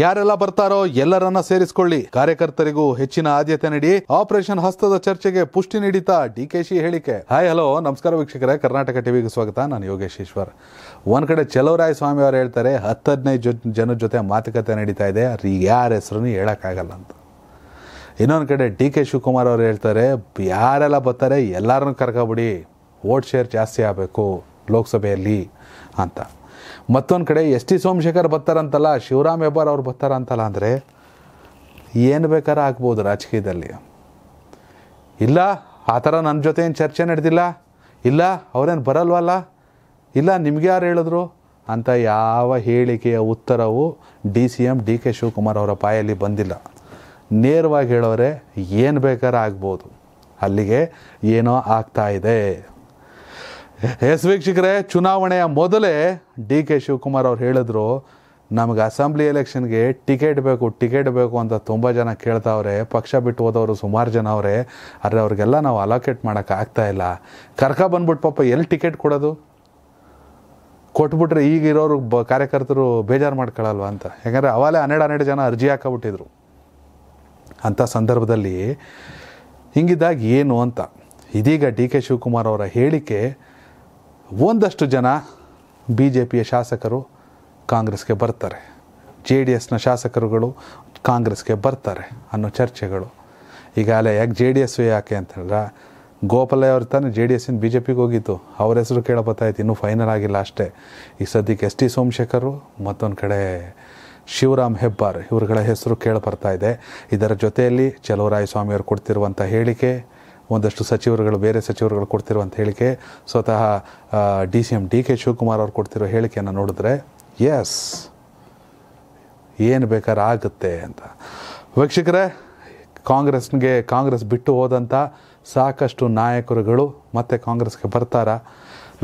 ಯಾರೆಲ್ಲ ಬರ್ತಾರೋ ಎಲ್ಲರನ್ನ ಸೇರಿಸಿಕೊಳ್ಳಿ ಕಾರ್ಯಕರ್ತರಿಗೂ ಹೆಚ್ಚಿನ ಆದ್ಯತೆ ನೀಡಿ ಆಪರೇಷನ್ ಹಸ್ತದ ಚರ್ಚೆಗೆ ಪುಷ್ಟಿ ನೀಡಿತಾ ಡಿ ಕೆ ಶಿ ಹೇಳಿಕೆ ಹಾಯ್ ಹಲೋ ನಮಸ್ಕಾರ ವೀಕ್ಷಕರೇ ಕರ್ನಾಟಕ ಟಿವಿಗೆ ಸ್ವಾಗತ ನಾನು ಯೋಗೇಶ್ ಈಶ್ವರ್ ಒಂದ್ ಕಡೆ ಚಲವರಾಯ ಸ್ವಾಮಿ ಅವರು ಹೇಳ್ತಾರೆ ಹತ್ತದೈದು ಜನರ ಜೊತೆ ಮಾತುಕತೆ ನಡೀತಾ ಇದೆ ಈಗ ಯಾರ ಹೆಸರು ಹೇಳೋಕ್ಕಾಗಲ್ಲ ಅಂತ ಇನ್ನೊಂದು ಕಡೆ ಡಿ ಕೆ ಶಿವಕುಮಾರ್ ಅವರು ಹೇಳ್ತಾರೆ ಯಾರೆಲ್ಲ ಬರ್ತಾರೆ ಎಲ್ಲರನ್ನು ಕರ್ಕೊಬಿಡಿ ವೋಟ್ ಶೇರ್ ಜಾಸ್ತಿ ಆಗಬೇಕು ಲೋಕಸಭೆಯಲ್ಲಿ ಅಂತ ಮತ್ತೊಂದು ಕಡೆ ಎಸ್ ಟಿ ಸೋಮಶೇಖರ್ ಬರ್ತಾರಂತಲ್ಲ ಶಿವರಾಮ್ ಹೆಬ್ಬಾರ್ ಅವ್ರು ಬರ್ತಾರಂತಲ್ಲ ಅಂದರೆ ಏನು ಬೇಕಾದ್ರೆ ಆಗ್ಬೋದು ರಾಜಕೀಯದಲ್ಲಿ ಇಲ್ಲ ಆ ಥರ ನನ್ನ ಜೊತೆ ಏನು ಚರ್ಚೆ ನಡೆದಿಲ್ಲ ಇಲ್ಲ ಅವ್ರೇನು ಬರಲ್ವಲ್ಲ ಇಲ್ಲ ನಿಮ್ಗೆ ಯಾರು ಹೇಳಿದ್ರು ಅಂತ ಯಾವ ಹೇಳಿಕೆಯ ಉತ್ತರವು D C M D K Shivakumar ಅವರ ಬಾಯಲ್ಲಿ ಬಂದಿಲ್ಲ ನೇರವಾಗಿ ಹೇಳೋರೆ ಏನು ಬೇಕಾದ್ರೆ ಆಗ್ಬೋದು ಅಲ್ಲಿಗೆ ಏನೋ ಆಗ್ತಾ ಇದೆ ಎಸ್ ವೀಕ್ಷಕರೇ ಚುನಾವಣೆಯ ಮೊದಲೇ ಡಿ ಕೆ ಶಿವಕುಮಾರ್ ಅವ್ರು ಹೇಳಿದ್ರು ನಮಗೆ ಅಸೆಂಬ್ಲಿ ಎಲೆಕ್ಷನ್ಗೆ ಟಿಕೆಟ್ ಬೇಕು ಟಿಕೆಟ್ ಬೇಕು ಅಂತ ತುಂಬ ಜನ ಕೇಳ್ತಾವ್ರೆ ಪಕ್ಷ ಬಿಟ್ಟು ಹೋದವರು ಸುಮಾರು ಜನ ಅವರೇ ಆದರೆ ಅವ್ರಿಗೆಲ್ಲ ನಾವು ಅಲೋಕೇಟ್ ಇಲ್ಲ ಕರ್ಕ ಬಂದ್ಬಿಟ್ಟು ಪಾಪ ಎಲ್ಲಿ ಟಿಕೆಟ್ ಕೊಡೋದು ಕೊಟ್ಬಿಟ್ರೆ ಈಗಿರೋರು ಬ ಕಾರ್ಯಕರ್ತರು ಬೇಜಾರು ಮಾಡ್ಕೊಳ್ಳಲ್ವ ಅಂತ ಯಾಕಂದರೆ ಅವಾಗಲೇ ಹನ್ನೆರಡು ಹನ್ನೆರಡು ಜನ ಅರ್ಜಿ ಹಾಕಬಿಟ್ಟಿದ್ರು ಅಂಥ ಸಂದರ್ಭದಲ್ಲಿ ಹಿಂಗಿದ್ದಾಗ ಏನು ಅಂತ ಇದೀಗ ಡಿ ಕೆ ಶಿವಕುಮಾರ್ ಅವರ ಹೇಳಿಕೆ ಒಂದಷ್ಟು ಜನ ಬಿ ಜೆ ಪಿಯ ಶಾಸಕರು ಕಾಂಗ್ರೆಸ್ಗೆ ಬರ್ತಾರೆ ಜೆ ಡಿ ಎಸ್ನ ಶಾಸಕರುಗಳು ಕಾಂಗ್ರೆಸ್ಗೆ ಬರ್ತಾರೆ ಅನ್ನೋ ಚರ್ಚೆಗಳು ಈಗಾಗಲೇ ಯಾಕೆ ಜೆ ಡಿ ಎಸ್ ಯಾಕೆ ಅಂತಂದ್ರೆ ಗೋಪಾಲಯ್ಯ ಅವ್ರ ತಾನೇ ಜೆ ಡಿ ಎಸ್ಸಿಂದ ಬಿ ಜೆ ಪಿಗೆ ಹೋಗಿತ್ತು ಅವ್ರ ಹೆಸರು ಕೇಳಬತ್ತಾಯ್ತು ಇನ್ನೂ ಫೈನಲ್ ಆಗಿಲ್ಲ ಅಷ್ಟೇ ಈ ಸದ್ಯಕ್ಕೆ ಎಸ್ ಟಿ ಸೋಮಶೇಖರು ಮತ್ತೊಂದು ಕಡೆ ಶಿವರಾಮ್ ಹೆಬ್ಬಾರ್ ಇವರುಗಳ ಹೆಸರು ಕೇಳಿ ಬರ್ತಾ ಇದೆ ಇದರ ಜೊತೆಯಲ್ಲಿ ಚಲುವರಾಯ ಕೊಡ್ತಿರುವಂಥ ಹೇಳಿಕೆ ಒಂದಷ್ಟು ಸಚಿವರುಗಳು ಬೇರೆ ಸಚಿವರುಗಳು ಕೊಡ್ತಿರುವಂಥ ಹೇಳಿಕೆ ಸ್ವತಃ D C M D K Shivakumar ಅವ್ರು ಕೊಡ್ತಿರೋ ಹೇಳಿಕೆಯನ್ನು ನೋಡಿದ್ರೆ ಎಸ್ ಏನು ಬೇಕಾದ್ರೆ ಆಗುತ್ತೆ ಅಂತ ವೀಕ್ಷಕರೇ ಕಾಂಗ್ರೆಸ್ಗೆ ಕಾಂಗ್ರೆಸ್ ಬಿಟ್ಟು ಹೋದಂಥ ಸಾಕಷ್ಟು ನಾಯಕರುಗಳು ಮತ್ತೆ ಕಾಂಗ್ರೆಸ್ಗೆ ಬರ್ತಾರಾ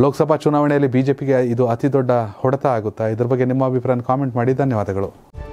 ಲೋಕಸಭಾ ಚುನಾವಣೆಯಲ್ಲಿ ಬಿ ಜೆ ಪಿಗೆ ಇದು ಅತಿ ದೊಡ್ಡ ಹೊಡೆತ ಆಗುತ್ತಾ ಇದ್ರ ಬಗ್ಗೆ ನಿಮ್ಮ ಅಭಿಪ್ರಾಯ ಕಾಮೆಂಟ್ ಮಾಡಿ ಧನ್ಯವಾದಗಳು